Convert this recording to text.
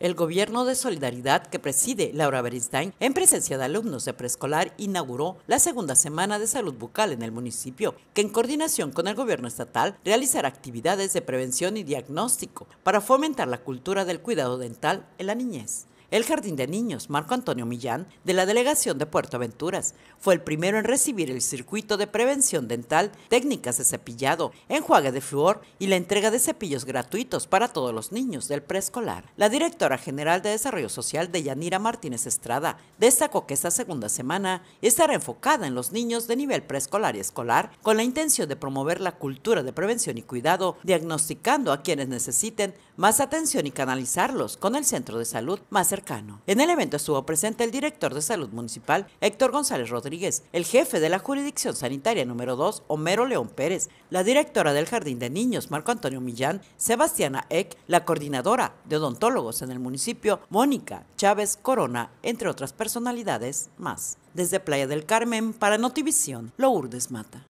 El gobierno de solidaridad que preside Laura Beristain, en presencia de alumnos de preescolar, inauguró la segunda semana de salud bucal en el municipio, que en coordinación con el gobierno estatal realizará actividades de prevención y diagnóstico para fomentar la cultura del cuidado dental en la niñez. El Jardín de Niños Marco Antonio Millán, de la Delegación de Puerto Aventuras, fue el primero en recibir el circuito de prevención dental, técnicas de cepillado, enjuague de flúor y la entrega de cepillos gratuitos para todos los niños del preescolar. La directora general de Desarrollo Social, de Yanira Martínez Estrada, destacó que esta segunda semana estará enfocada en los niños de nivel preescolar y escolar con la intención de promover la cultura de prevención y cuidado, diagnosticando a quienes necesiten más atención y canalizarlos con el centro de salud más en el evento estuvo presente el director de salud municipal, Héctor González Rodríguez, el jefe de la jurisdicción sanitaria número 2, Homero León Pérez, la directora del Jardín de Niños, Marco Antonio Millán, Sebastiana Eck, la coordinadora de odontólogos en el municipio, Mónica Chávez Corona, entre otras personalidades más. Desde Playa del Carmen, para Notivisión, Lourdes Mata.